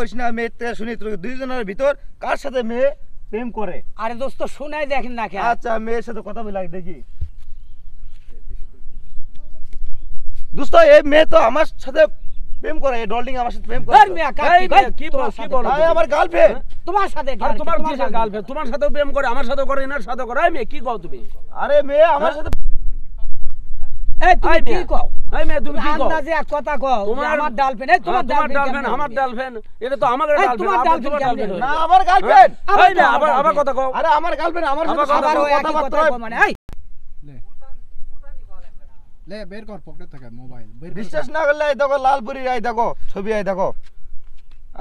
করিস না শুনি তুই দুইজনের ভিতর কার সাথে মেয়ে প্রেম করে আরে দোস্ত শোনাই দেখেন না আচ্ছা মেয়ের সাথে কথা বলে দেখি দোস্ত এই মেয়ে তো আমার সাথে প্রেম করে এই ডলডিং আমার সাথে প্রেম করে কি বল কি বল ভাই আমার গার্লফ্রেন্ড হ্যাঁ? তোমার সাথে আরে তোমার কি গার্লফ্রেন্ড তোমার সাথেও প্রেম করে আমার সাথেও করে এনার সাথেও করে এই কি কও তুমি আরে মেয়ে আমার হ্যাঁ? সাথে এই তুমি কি কও বিশ্বাস না করলে এই দেখো লালপুরি আই দেখো ছবি আই দেখো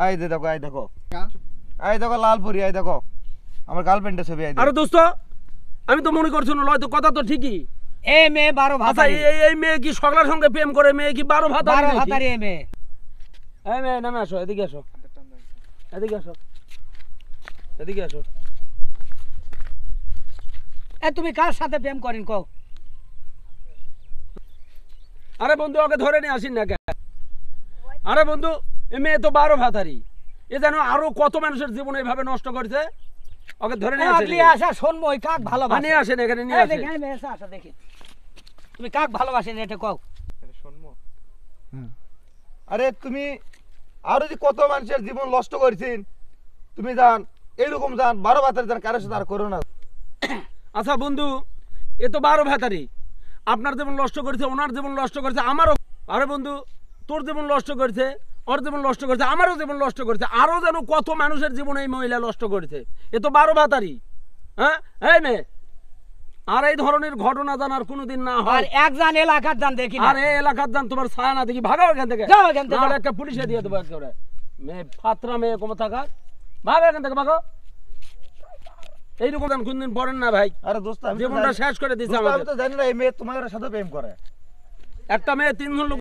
আই দে দেখো আই দেখো আই দেখো লালপুরি আই দেখো আমার গার্লফ্রেন্ডের ছবি আই দেখো আরে দোস্ত আমি তো মনে করছো না লয় তো কথা তো ঠিকই বারো আচ্ছা, এই এই মেয়ে কি সঙ্গে প্রেম করে মেয়ে কি বারো ভাতারি এদিকে এদিকে এদিকে এ তুমি কার সাথে প্রেম করেন আরে বন্ধু ওকে ধরে নিয়ে আসিন না আরে বন্ধু এ মেয়ে তো বারো ভাতারি এ যেন আরো কত মানুষের জীবন এইভাবে নষ্ট করছে ওকে ধরে নিয়ে আসা শুনবো ওই কাক হ্যাঁ, ভালোবাসে নিয়ে আসেন এখানে নিয়ে আসেন মেসা আসা দেখি তুমি কাক ভালোবাসেন এটা কও শুনবো আরে তুমি আরো যে কত মানুষের জীবন নষ্ট করছেন তুমি জান এইরকম জান বারো ভাতারি জান সাথে আর করো না আচ্ছা বন্ধু এ তো বারো ভাতারি আপনার জীবন নষ্ট করেছে ওনার জীবন নষ্ট করেছে আমারও আরে বন্ধু তোর জীবন নষ্ট করেছে ওর জীবন নষ্ট করেছে আমারও জীবন নষ্ট করেছে আরও যেন কত মানুষের জীবন এই মহিলা নষ্ট করেছে এ তো বারো ভাতারি হ্যাঁ এই মেয়ে আর এই ধরনের ঘটনা জানার আর কোনোদিন না হয় একজন এলাকার জান দেখি আর এই এলাকার জান তোমার ছায়া না দেখি ভাগাও এখান থেকে একটা পুলিশে দিয়ে দেবো একেবারে মেয়ে ফাতরা মেয়ে কমে থাকা ভাগো এখান থেকে ভাগো এইরকম জান কোনদিন পড়েন না ভাই আরে দোস্ত জীবনটা শেষ করে দিয়েছে আমি তো জানি না এই মেয়ে তোমার সাথে প্রেম করে একটা মেয়ে তিনজন লোক